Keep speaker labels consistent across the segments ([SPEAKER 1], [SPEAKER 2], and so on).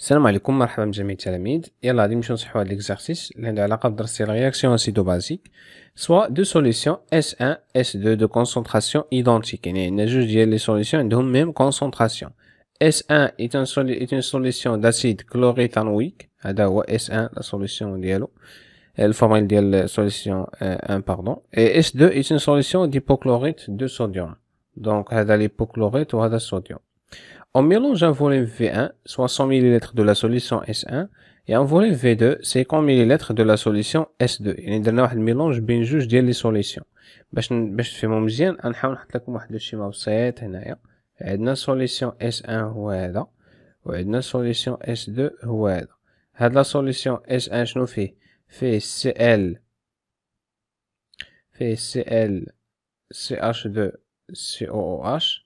[SPEAKER 1] السلام عليكم مرحبا بجميع التلاميذ يلا غادي نمشيو نصحوا هاد ليكزارسيس اللي عنده علاقه بدرس ديال رياكسيون اسيدو بازيك سوا دو سوليسيون اس 1 اس 2 دو كونسونطراسيون ايدونتيك يعني عندنا جوج ديال لي سوليسيون عندهم ميم كونسونطراسيون اس 1 est une est une solution d'acide chloréthanoïque هذا هو اس 1 لا سوليسيون ديالو الفورميل euh, ديال سوليسيون 1 باردون et اس 2 est une solution d'hypochlorite de sodium دونك هذا l'hypochlorite وهذا الصوديوم On mélange un volume V1, 100 ml de la solution S1, et un volume V2, 50 ml de la solution S2. et يعني درنا واحد الميلونج بين جوج ديال لي سوليسيون باش باش تفهموا مزيان غنحاول نحط لكم واحد الشيما بسيط هنايا عندنا solution S1 هو هذا وعندنا solution S2 هو هذا هاد لا سوليسيون S1 شنو فيه فيه Cl فيه Cl CH2 COOH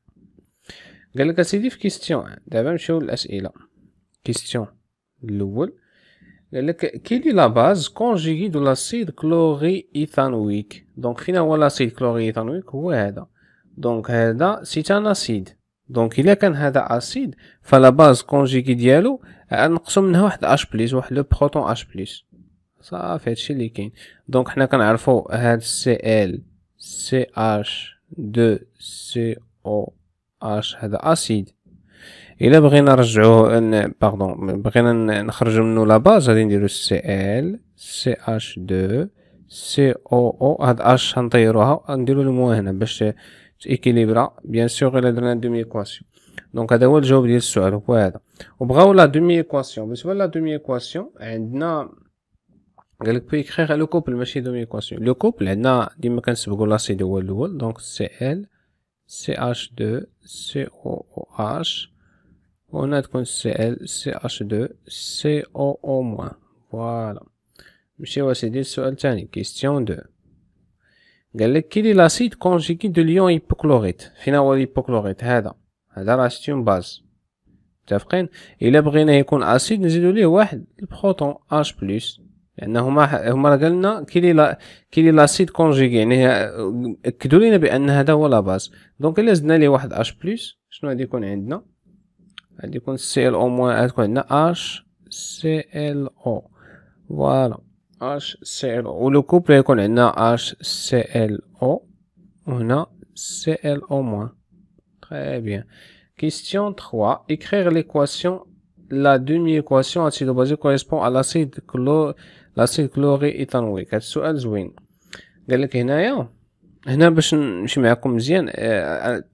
[SPEAKER 1] قال لك اسيدي في كيستيون دابا نمشيو للاسئله كيستيون الاول قال لك كي لي لا باز كونجيغي دو لاسيد كلوري ايثانويك دونك فين هو لاسيد كلوري ايثانويك هو هذا دونك هذا سيت ان اسيد دونك الا كان هذا اسيد فلا باز كونجيغي ديالو نقصو منها واحد اش بليس واحد لو بروتون اش بليس صافي هادشي اللي كاين دونك حنا كنعرفو هاد سي ال سي اش دو سي او اش هذا اسيد الا بغينا نرجعوه ان باردون بغينا نخرجو منو لا باز غادي نديرو سي ال سي اش دو سي او او هاد اش غنطيروها نديرو الموا هنا باش تيكيليبرا بيان سور الا درنا دومي ايكواسيون دونك هذا هو الجواب ديال السؤال هو هذا وبغاو لا دومي ايكواسيون بالنسبه لا دومي ايكواسيون عندنا قال لك بو لو كوبل ماشي دومي ايكواسيون لو كوبل عندنا ديما كنسبقو لاسيد هو الاول دونك سي ال CH2, COOH. On a con CH2, COO-. Voilà. Monsieur, vous des sur Question 2. Quel est l'acide conjugué de l'ion hypochlorite Finalement, l'hypochlorite, هذا. هذا l'acide une base. متفقين الى بغينا il اسيد نزيدو ليه le proton H+. انهما هما هما قالنا كيلي كيلي لاسيد كونجيغي يعني اكدوا لينا بان هذا هو لاباز دونك الا زدنا ليه واحد اش بلس شنو غادي يكون عندنا غادي يكون سي ال او موان غتكون عندنا اش سي ال او فوالا اش سي ال او ولو كوبل يكون عندنا اش سي ال او وهنا سي ال او موان تري بيان Question 3. Écrire l'équation, la demi-équation acido-basique correspond à l'acide chlorhydrique لاسيل كلوري ايثانوليك هذا السؤال زوين قال لك هنايا هنا باش نمشي معكم مزيان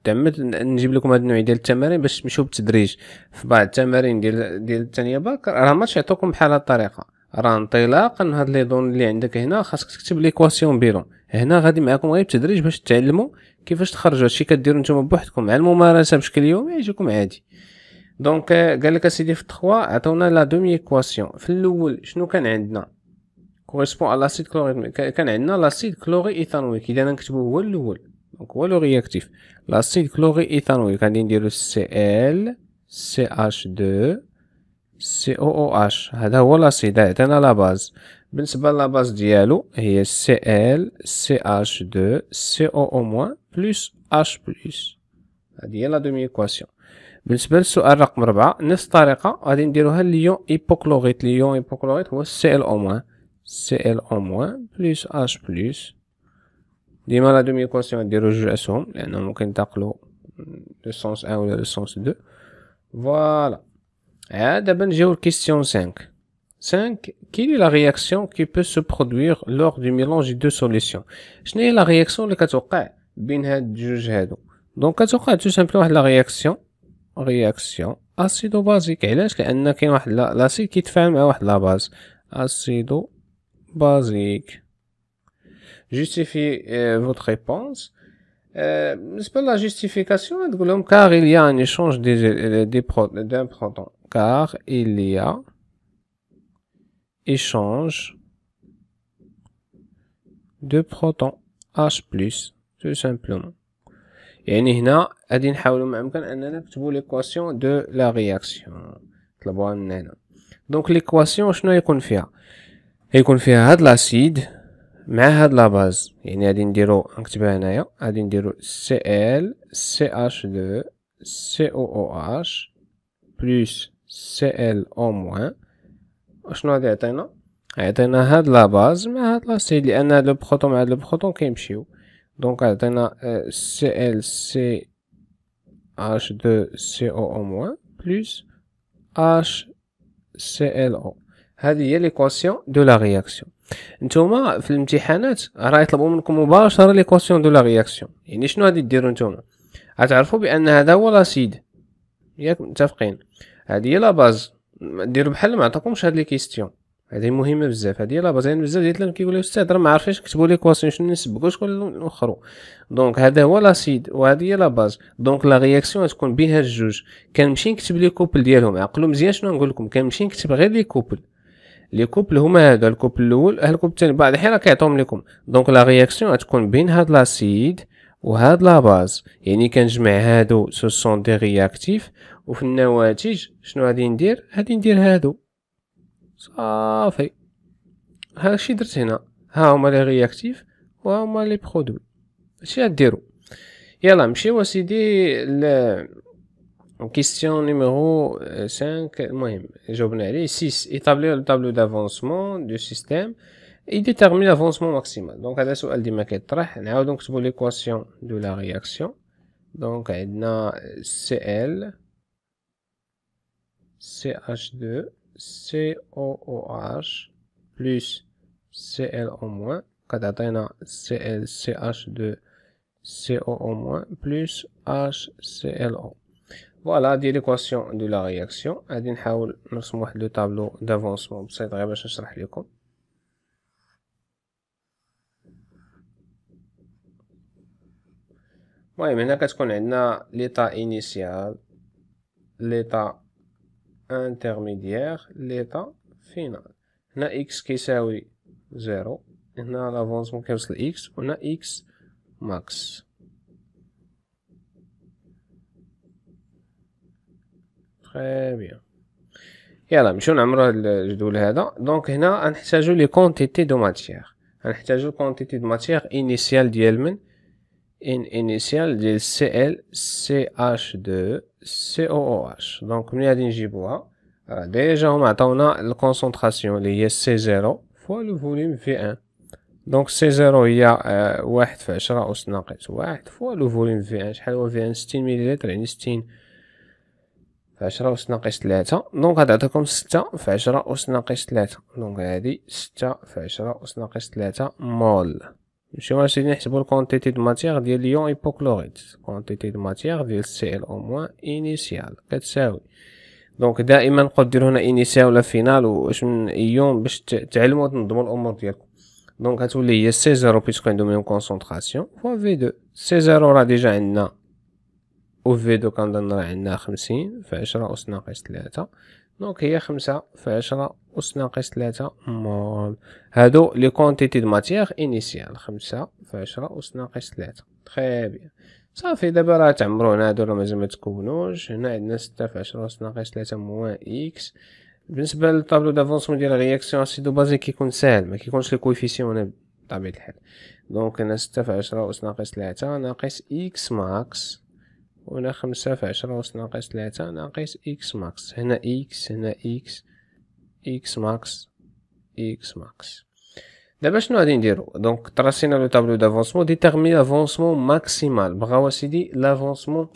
[SPEAKER 1] تعمد نجيب لكم هاد النوع ديال التمارين باش تمشيو بالتدريج في بعض التمارين ديال ديال الثانيه باك راه ما يعطوكم بحال هاد الطريقه راه انطلاقا من هاد لي دون اللي عندك هنا خاصك تكتب ليكواسيون بيرون هنا غادي معكم غير بالتدريج باش تعلموا كيفاش تخرجوا هادشي كديروا نتوما بوحدكم مع الممارسه بشكل يومي يجيكم عادي دونك قال لك اسيدي في 3 عطونا لا دومي ايكواسيون في الاول شنو كان عندنا كوريسبون على لاسيد كلوري كان عندنا لاسيد كلوري ايثانويك اذا نكتبو هو الاول دونك هو لو رياكتيف لاسيد كلوري ايثانويك غادي نديرو سي ال سي اش 2 سي او او اش هذا هو لاسيد عطينا لا باز بالنسبه لا باز ديالو هي سي ال سي اش 2 سي او او موان بلس اش بلس هذه هي لا دومي ايكواسيون بالنسبه للسؤال رقم 4 نفس الطريقه غادي نديروها ليون ايبوكلوريت ليون ايبوكلوريت هو سي ال او موان CL en moins plus H plus. Dis la demi constante déroger la somme. Et nous on le sens 1 ou le sens 2. Voilà. Et hein, d'abord, j'ai une question 5. 5. Quelle est la réaction qui peut se produire lors du mélange des deux solutions Je n'ai la réaction de 4 Donc, 4 tout simplement la réaction. Réaction acido-basique. Et là, je l'acide qui te fait la base. Acido-basique basique. Justifiez euh, votre réponse. Euh, c'est pas la justification, hein, car il y a un échange des, euh, d'un proton. Car il y a échange de protons H+, tout simplement. يعني هنا غادي نحاولوا ما امكن اننا نكتبوا ليكواسيون دو لا رياكسيون طلبوها مننا دونك ليكواسيون شنو يكون فيها غيكون فيها هاد لاسيد مع هاد لاباز يعني غادي نديرو نكتبها هنايا غادي نديرو سي ال سي اش دو سي او او اش بلس سي ال او موان شنو غادي يعطينا عطينا هاد لاباز مع هاد لاسيد لان هاد لو بروتون مع هاد لو بروتون كيمشيو دونك عطينا سي ال سي اش دو سي او او موان بلس اش سي ال او هذه هي ليكواسيون دو لا رياكسيون نتوما في الامتحانات راه يطلبوا منكم مباشره ليكواسيون دو لا رياكسيون يعني شنو غادي ديروا نتوما غتعرفوا بان هذا هو لاسيد ياك متفقين هذه هي لا باز ديروا بحال ما عطاكمش هاد لي كيستيون هذه مهمه بزاف هذه لا يعني بزاف ديال الناس كيقول استاذ راه ما عارفينش كتبوا ليكواسيون شنو نسبقوا شكون الاخر دونك هذا هو لاسيد وهذه هي لا باز دونك لا رياكسيون تكون بين هاد الجوج كنمشي نكتب لي كوبل ديالهم عقلوا مزيان شنو نقول لكم كنمشي نكتب غير لي كوبل لي كوبل هما هادو الكوبل الاول أه، الكوبل الثاني بعض راه كيعطيهم لكم دونك لا رياكسيون غتكون بين هاد لاسيد وهاد لا باز يعني كنجمع هادو سو سون دي رياكتيف وفي النواتج شنو غادي ندير غادي ندير هادو صافي هادشي درت هنا ها هما لي رياكتيف و هما لي برودوي هادشي غديرو يلا نمشيو اسيدي ل... question numéro 5, j'ai 6. Établir le tableau d'avancement du système et déterminer l'avancement maximal. Donc, هذا سؤال ديما كيطرح. donc sur l'équation de la réaction. Donc, a Cl CH2 COOH plus Cl au moins a Cl CH2 COO moins plus HClO. فوالا هادي ليكواسيون دو لا رياكسيون غادي نحاول نرسم واحد لو طابلو دافونسمون بسيط غير باش نشرح لكم المهم هنا كتكون عندنا ليطا انيسيال ليطا انترميديير ليطا فينال هنا اكس كيساوي زيرو هنا لافونسمون كيوصل اكس وهنا اكس ماكس تري بيان يلا نمشيو نعمرو هاد الجدول هذا دونك هنا غنحتاجو لي كونتيتي دو ماتيير غنحتاجو كونتيتي دو ماتيير انيسيال ديال من ان انيسيال ديال سي ال سي اش دو سي او او اش دونك ملي غادي نجيبوها راه ديجا هما عطاونا الكونسونطراسيون اللي هي سي زيرو فوا لو فوليم في ان دونك سي زيرو هي واحد في عشرة أس ناقص واحد فوا لو فوليم في ان شحال هو في ان ستين مليلتر يعني ستين عشرة أس ناقص تلاتة دونك غنعطيكم ستة في عشرة أس ناقص تلاتة دونك هادي ستة في عشرة أس ناقص تلاتة مول نمشيو أسيدي نحسبو الكونتيتي د ماتيغ ديال ليون هيبوكلوريت كونتيتي د ماتيغ ديال سي إل أو موان إنيسيال كتساوي دونك دائما نقول ديرو هنا إنيسيال ولا فينال واش من إيون باش تعلمو تنظمو الأمور ديالكم دونك هتولي هي سي زيرو بيسكو عندهم ميم كونسونطراسيون فوا في دو سي زيرو راه ديجا عندنا او في دو كنظن راه عندنا خمسين في عشرة أس ناقص تلاتة دونك هي خمسة في عشرة أس ناقص تلاتة مول هادو لي كونتيتي دو ماتيغ انيسيال خمسة في عشرة أس ناقص تلاتة تخي بيان صافي دابا راه هنا هادو راه مازال متكونوش هنا عندنا ستة في عشرة أس ناقص تلاتة موان إكس بالنسبة للطابلو دافونسمون ديال الرياكسيون اسيدو بازيك كيكون ساهل مكيكونش لي كويفيسيون بطبيعة الحال دونك هنا ستة في عشرة أس ناقص تلاتة ناقص إكس ماكس هنا خمسة في عشرة أس ناقص ثلاثة ناقص إكس ماكس هنا إكس هنا إكس إكس ماكس إكس ماكس دابا شنو غادي نديرو دونك تراسينا لو طابلو دافونسمون ديتيرمي لافونسمون ماكسيمال بغاو اسيدي لافونسمون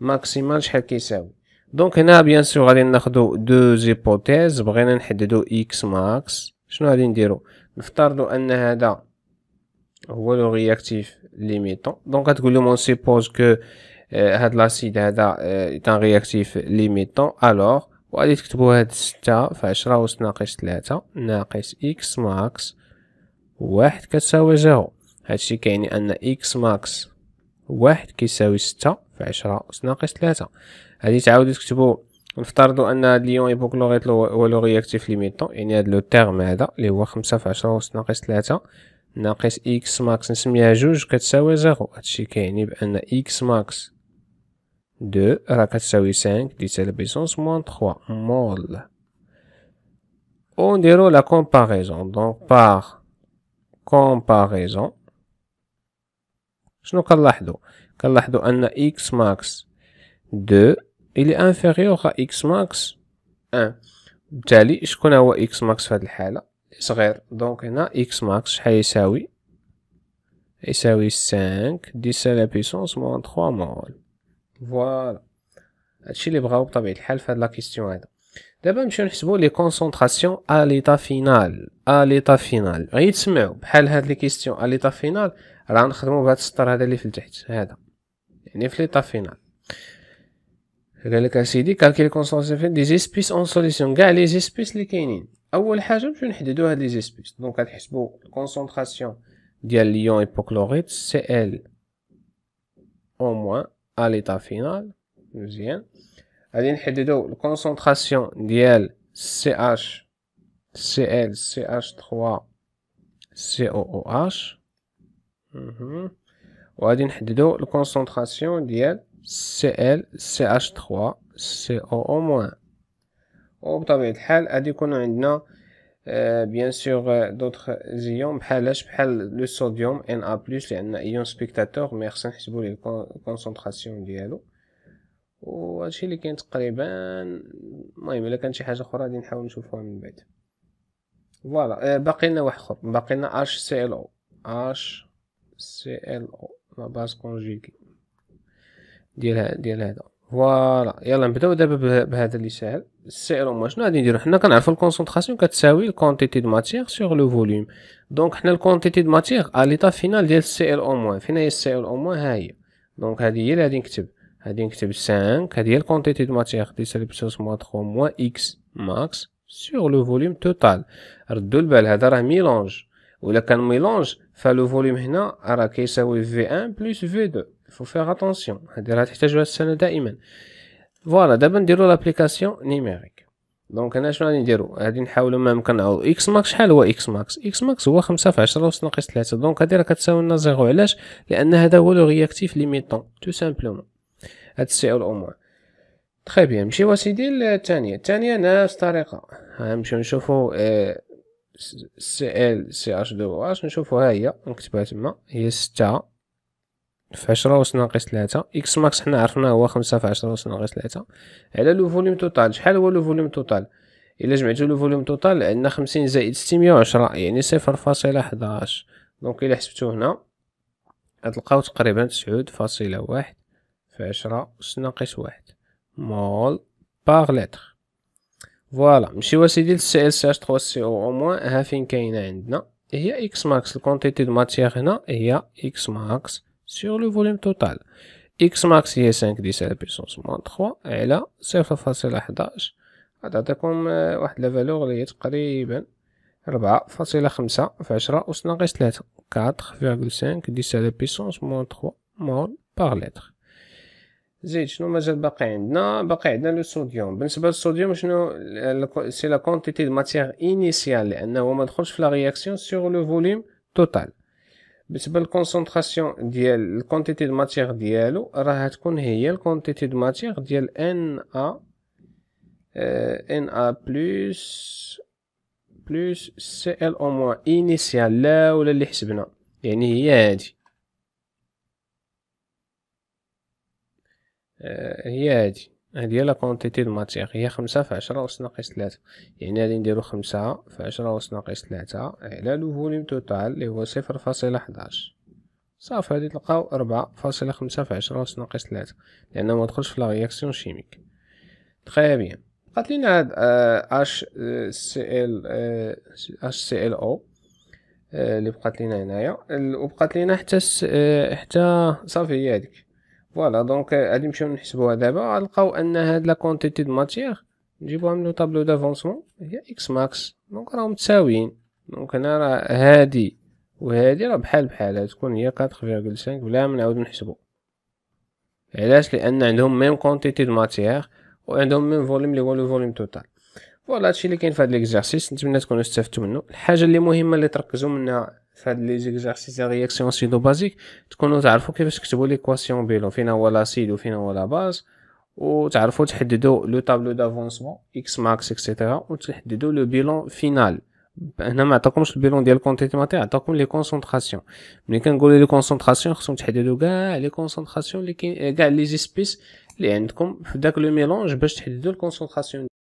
[SPEAKER 1] ماكسيمال شحال كيساوي دونك هنا بيان سور غادي ناخدو دو زيبوتيز بغينا نحددو إكس ماكس شنو غادي نديرو نفترضو أن هذا هو لو رياكتيف ليميتون دونك غتقولو مون سيبوز كو Euh, هاد لاسيد هذا ايتان رياكتيف ليميتون الوغ وغادي تكتبوا هاد ستة في عشرة اس ناقص تلاتة ناقص إكس ماكس واحد كتساوي 0 هادشي كيعني أن إكس ماكس واحد كيساوي ستة في عشرة اس ناقص تلاتة غادي تعاودو تكتبوا نفترضوا أن هاد ليون هيبوكلوريت هو لو رياكتيف ليميتون يعني هاد لو تيرم هذا اللي هو خمسة في عشرة اس ناقص تلاتة ناقص إكس ماكس نسميها جوج كتساوي زيرو هادشي كيعني بأن إكس ماكس 2 à 4 5 10 à la puissance moins 3 mol. On déroule la comparaison. Donc par comparaison شنو كنلاحظوا كنلاحظوا x max 2 il est inférieur à x max 1 بالتالي je connais x max fait le hala. Donc, on a x max شحال et 5 10 à la puissance moins 3 mol. فوالا هادشي اللي بغاو بطبيعه الحال فهاد لا كيستيون هذا دابا نمشيو نحسبو لي كونسونطراسيون ا ليطا فينال ا ليطا فينال غي تسمعو بحال هاد لي كيستيون ا ليطا فينال راه نخدموا بهاد السطر هذا اللي في التحت هذا يعني في ليطا فينال قالك لك اسيدي كالكيل كونسونطراسيون دي زيسبيس اون سوليسيون كاع لي زيسبيس اللي كاينين اول حاجه نمشيو نحددو هاد لي زيسبيس دونك غنحسبوا الكونسونطراسيون ديال ليون ايبوكلوريت سي ال او موان à l'état final. nous y la concentration de CH, CH3, COOH. Et ou une concentration de CH3, COO-. Et, concentration de بيان سور دوطخ زيون بحالاش بحال لو صوديوم ان ا بلس لان ايون سبيكتاتور مي خصنا نحسبو ليه الكونسونطراسيون ديالو وهادشي اللي كاين تقريبا المهم الا كان شي حاجه اخرى غادي نحاول نشوفوها من بعد فوالا باقي لنا واحد اخر باقي لنا اش سي ال او اش سي ال او لا باز كونجيكي ديال ديال هذا فوالا يلا نبداو دابا بهذا اللي ساهل السعر هما شنو غادي نديرو حنا كنعرفو الكونسونطراسيون كتساوي الكونتيتي دو ماتيغ سوغ لو فوليوم دونك حنا الكونتيتي دو ماتيغ ا ليطا فينال ديال سي ال او موان فين هي ال او موان ها هي دونك هادي هي اللي غادي نكتب غادي نكتب سانك هادي هي الكونتيتي دو ماتيغ دي ساليبسوس موان 3 اكس ماكس سوغ لو فوليوم توتال ردو البال هذا راه ميلونج ولا كان ميلونج فلو فوليوم هنا راه كيساوي في ان بلوس في دو فو فيغ اتونسيون هادي راه تحتاجوها السنه دائما فوالا دابا نديرو لابليكاسيون نيميريك دونك انا شنو غادي نديرو غادي نحاولو ما يمكن نعوضو اكس ماكس شحال هو اكس ماكس اكس ماكس هو خمسة في عشرة أس ناقص ثلاثة دونك هادي راه كتساوي لنا زيرو علاش لان هذا هو لو رياكتيف ليميتون تو سامبلومون هاد السي او الاو تخي بيان نمشيو اسيدي للتانية الثانية نفس الطريقة نمشيو نشوفو سي ال سي اش دو اش نشوفو ها هي نكتبها تما هي ستة في عشرة أس ناقص 3 إكس ماكس حنا عرفناه هو خمسة في عشرة أس ناقص 3 على لو فوليوم توتال شحال هو لو فوليوم توتال إلا جمعتو لو فوليوم توتال عندنا خمسين زائد 610 وعشرة يعني صفر فاصلة حداش دونك إلا حسبتو هنا غتلقاو تقريبا تسعود فاصلة واحد في عشرة أس ناقص واحد مول باغ لتر فوالا نمشيو أسيدي للسي إل سي اش تخوا سي أو أو موان ها فين كاينة عندنا هي إكس ماكس الكونتيتي دو ماتيير هنا هي إكس ماكس sur le volume total. x max هي 5 دي على بيسونس موان 3 على صفر فاصلة حداش غتعطيكم آه، واحد لا فالور اللي هي تقريبا خمسة في عشرة أس ناقص تلاتة 3 سانك دي على بيسونس موان 3 مول باغ لتر زيد شنو مازال باقي عندنا باقي عندنا لو صوديوم بالنسبه للصوديوم شنو سي لا كونتيتي دو ماتيير انيسيال لانه ما دخلش في لا رياكسيون سيغ لو فوليم توتال بالنسبه للكونسونطراسيون ديال الكونتيتي دو ماتيغ ديالو راه تكون هي الكونتيتي دو ماتيغ ديال ان ا ان ا بلس بلس سي ال او موان انيسيال لا ولا اللي حسبنا يعني هي هادي آه، هي هادي هادي هي لا كونتيتي د ماتيغ هي خمسة في عشرة أوس ناقص تلاتة يعني غادي نديرو خمسة في عشرة أوس ناقص تلاتة على لو فوليم توتال لي هو صفر فاصلة حداش صافي غادي تلقاو أربعة فاصلة خمسة في عشرة أوس ناقص تلاتة لأنه مدخلش في لا غياكسيون شيميك تخيا بيان بقات لينا هاد اش سي ال اش سي ال او اللي بقات لينا هنايا وبقات لينا حتى آه، حتى صافي هي هاديك فوالا دونك غادي نمشيو نحسبوها دابا غنلقاو ان هاد لا كونتيتي د ماتيير نجيبوها من لو طابلو دافونسمون هي اكس ماكس دونك راهم متساويين دونك هنا راه هادي وهادي راه بحال بحال تكون هي 4.5 بلا ما نعاود نحسبو علاش لان عندهم ميم كونتيتي د ماتيير وعندهم ميم فوليم اللي هو لو فوليم توتال فوالا هادشي اللي كاين في هاد ليكزارسيس نتمنى تكونوا استفدتوا منه الحاجه اللي مهمه اللي تركزوا منها في هاد لي زيكزارسيس رياكسيون سيدو بازيك تكونوا تعرفوا كيفاش تكتبوا كواسيون بيلو فين هو لاسيد وفين هو لا باز وتعرفوا تحددوا لو طابلو دافونسمون اكس ماكس اكسيتيرا وتحددوا لو بيلون فينال هنا ما عطاكمش البيلون ديال الكونتيتي ماتير عطاكم لي كونسونطراسيون ملي كنقولوا لي كونسونطراسيون خصكم تحددوا كاع لي كونسونطراسيون اللي كاع لي زيسبيس اللي عندكم في داك لو ميلونج باش تحددوا الكونسونطراسيون